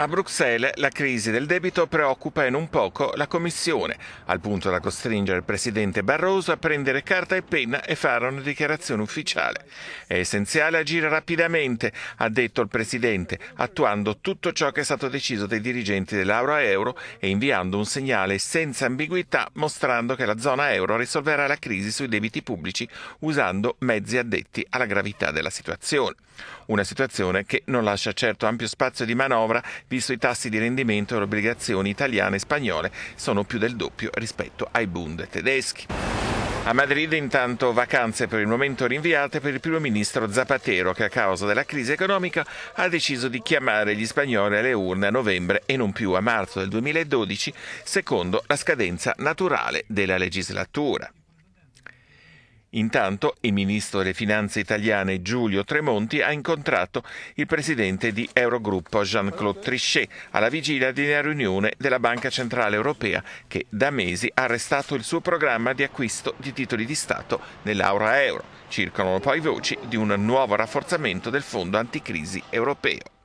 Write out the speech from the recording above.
A Bruxelles la crisi del debito preoccupa e non poco la Commissione, al punto da costringere il Presidente Barroso a prendere carta e penna e fare una dichiarazione ufficiale. È essenziale agire rapidamente, ha detto il Presidente, attuando tutto ciò che è stato deciso dai dirigenti dell'Aura Euro e inviando un segnale senza ambiguità mostrando che la zona euro risolverà la crisi sui debiti pubblici usando mezzi addetti alla gravità della situazione. Una situazione che non lascia certo ampio spazio di manovra visto i tassi di rendimento delle obbligazioni italiane e spagnole sono più del doppio rispetto ai Bund tedeschi. A Madrid intanto vacanze per il momento rinviate per il primo ministro Zapatero che a causa della crisi economica ha deciso di chiamare gli spagnoli alle urne a novembre e non più a marzo del 2012 secondo la scadenza naturale della legislatura. Intanto il ministro delle finanze italiane Giulio Tremonti ha incontrato il presidente di Eurogruppo Jean-Claude Trichet alla vigilia di una riunione della Banca Centrale Europea che da mesi ha arrestato il suo programma di acquisto di titoli di Stato nell'aura euro. Circolano poi voci di un nuovo rafforzamento del fondo anticrisi europeo.